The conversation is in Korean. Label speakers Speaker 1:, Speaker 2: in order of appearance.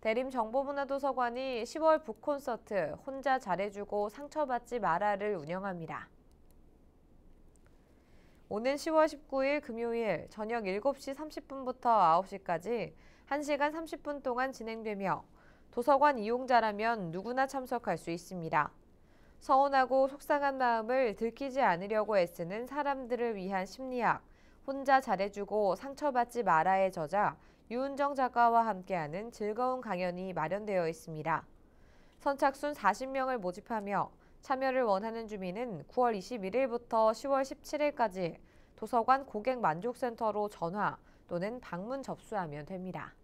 Speaker 1: 대림정보문화도서관이 10월 북콘서트 혼자 잘해주고 상처받지 마라를 운영합니다. 오는 10월 19일 금요일 저녁 7시 30분부터 9시까지 1시간 30분 동안 진행되며 도서관 이용자라면 누구나 참석할 수 있습니다. 서운하고 속상한 마음을 들키지 않으려고 애쓰는 사람들을 위한 심리학, 혼자 잘해주고 상처받지 마라의 저자 유은정 작가와 함께하는 즐거운 강연이 마련되어 있습니다. 선착순 40명을 모집하며 참여를 원하는 주민은 9월 21일부터 10월 17일까지 도서관 고객만족센터로 전화 또는 방문 접수하면 됩니다.